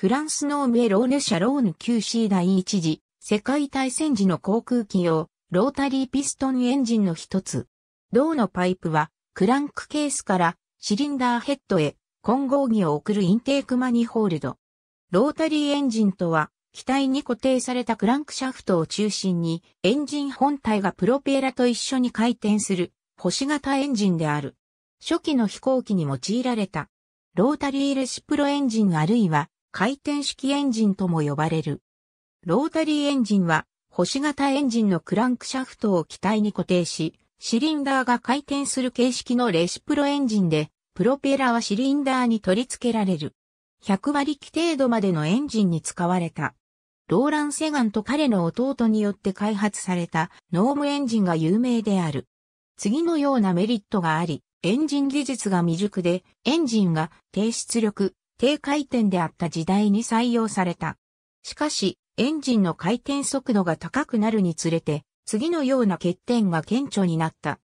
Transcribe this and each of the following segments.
フランスのメローネ・シャローヌ QC 第一次世界大戦時の航空機用ロータリーピストンエンジンの一つ。銅のパイプはクランクケースからシリンダーヘッドへ混合儀を送るインテークマニホールド。ロータリーエンジンとは機体に固定されたクランクシャフトを中心にエンジン本体がプロペラと一緒に回転する星型エンジンである。初期の飛行機に用いられた。ロータリーレシプロエンジンあるいは回転式エンジンとも呼ばれる。ロータリーエンジンは、星型エンジンのクランクシャフトを機体に固定し、シリンダーが回転する形式のレシプロエンジンで、プロペラはシリンダーに取り付けられる。100馬力程度までのエンジンに使われた。ローラン・セガンと彼の弟によって開発されたノームエンジンが有名である。次のようなメリットがあり、エンジン技術が未熟で、エンジンが低出力、低回転であった時代に採用された。しかし、エンジンの回転速度が高くなるにつれて、次のような欠点が顕著になった。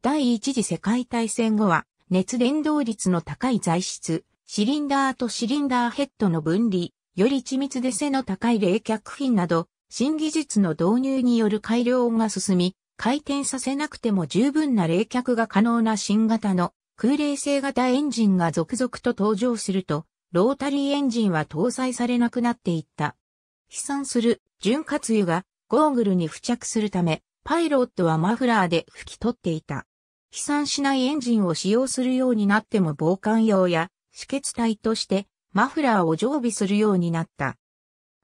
第一次世界大戦後は、熱伝導率の高い材質、シリンダーとシリンダーヘッドの分離、より緻密で背の高い冷却品など、新技術の導入による改良が進み、回転させなくても十分な冷却が可能な新型の空冷性型エンジンが続々と登場すると、ロータリーエンジンは搭載されなくなっていった。飛散する潤滑油がゴーグルに付着するため、パイロットはマフラーで拭き取っていた。飛散しないエンジンを使用するようになっても防寒用や止血体としてマフラーを常備するようになった。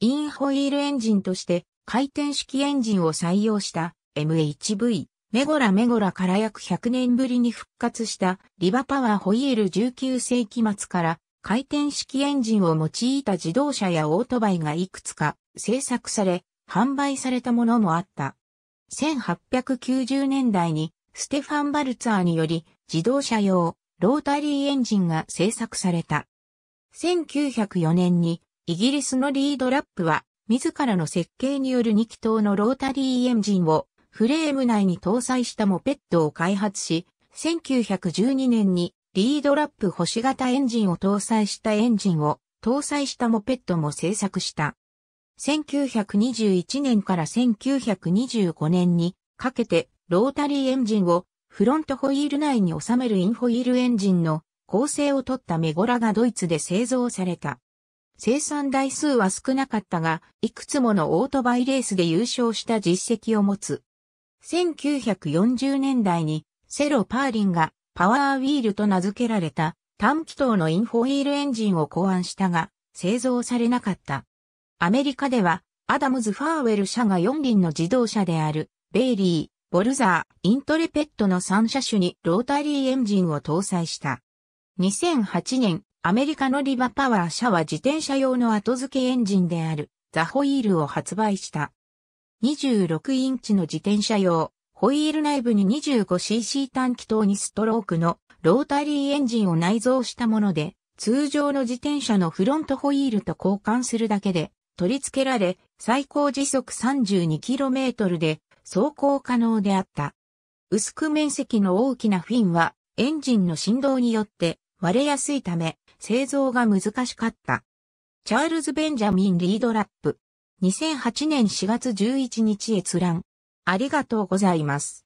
インホイールエンジンとして回転式エンジンを採用した MHV。メゴラメゴラから約100年ぶりに復活したリバパワーホイール19世紀末から回転式エンジンを用いた自動車やオートバイがいくつか製作され、販売されたものもあった。1890年代にステファン・バルツァーにより自動車用ロータリーエンジンが製作された。1904年にイギリスのリードラップは自らの設計による2気筒のロータリーエンジンをフレーム内に搭載したモペットを開発し、1912年にリードラップ星型エンジンを搭載したエンジンを搭載したモペットも製作した。1921年から1925年にかけてロータリーエンジンをフロントホイール内に収めるインホイールエンジンの構成を取ったメゴラがドイツで製造された。生産台数は少なかったが、いくつものオートバイレースで優勝した実績を持つ1940年代にセロ・パーリンがパワーウィールと名付けられた短気筒のインフォイールエンジンを考案したが製造されなかった。アメリカではアダムズ・ファーウェル社が4輪の自動車であるベイリー、ボルザー、イントレペットの3車種にロータリーエンジンを搭載した。2008年、アメリカのリバパワー社は自転車用の後付けエンジンであるザホイールを発売した。26インチの自転車用、ホイール内部に 25cc 短気筒にストロークのロータリーエンジンを内蔵したもので、通常の自転車のフロントホイールと交換するだけで取り付けられ、最高時速 32km で走行可能であった。薄く面積の大きなフィンはエンジンの振動によって割れやすいため製造が難しかった。チャールズ・ベンジャミン・リードラップ2008年4月11日閲覧。ありがとうございます。